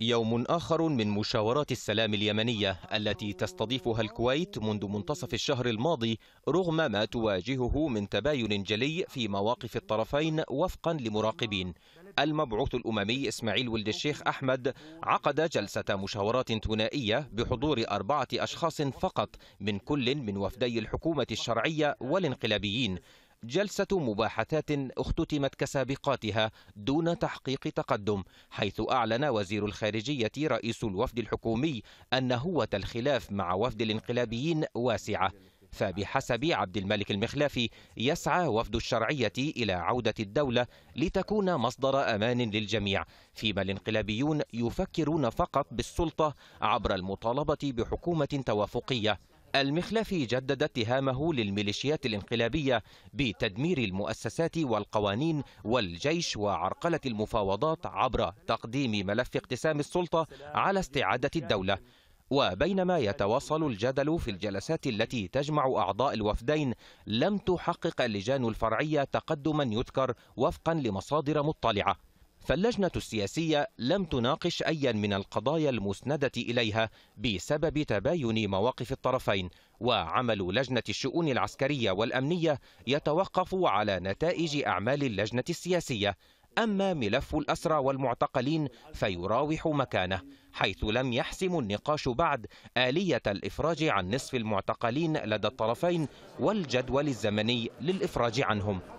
يوم آخر من مشاورات السلام اليمنية التي تستضيفها الكويت منذ منتصف الشهر الماضي رغم ما تواجهه من تباين جلي في مواقف الطرفين وفقا لمراقبين المبعوث الأممي إسماعيل ولد الشيخ أحمد عقد جلسة مشاورات ثنائية بحضور أربعة أشخاص فقط من كل من وفدي الحكومة الشرعية والانقلابيين جلسة مباحثات اختتمت كسابقاتها دون تحقيق تقدم حيث أعلن وزير الخارجية رئيس الوفد الحكومي أن هوة الخلاف مع وفد الانقلابيين واسعة فبحسب عبد الملك المخلافي يسعى وفد الشرعية إلى عودة الدولة لتكون مصدر أمان للجميع فيما الانقلابيون يفكرون فقط بالسلطة عبر المطالبة بحكومة توافقية المخلافي جدد اتهامه للميليشيات الانقلابية بتدمير المؤسسات والقوانين والجيش وعرقلة المفاوضات عبر تقديم ملف اقتسام السلطة على استعادة الدولة وبينما يتواصل الجدل في الجلسات التي تجمع أعضاء الوفدين لم تحقق اللجان الفرعية تقدما يذكر وفقا لمصادر مطلعة فاللجنة السياسية لم تناقش أيا من القضايا المسندة إليها بسبب تباين مواقف الطرفين وعمل لجنة الشؤون العسكرية والأمنية يتوقف على نتائج أعمال اللجنة السياسية أما ملف الأسرى والمعتقلين فيراوح مكانه حيث لم يحسم النقاش بعد آلية الإفراج عن نصف المعتقلين لدى الطرفين والجدول الزمني للإفراج عنهم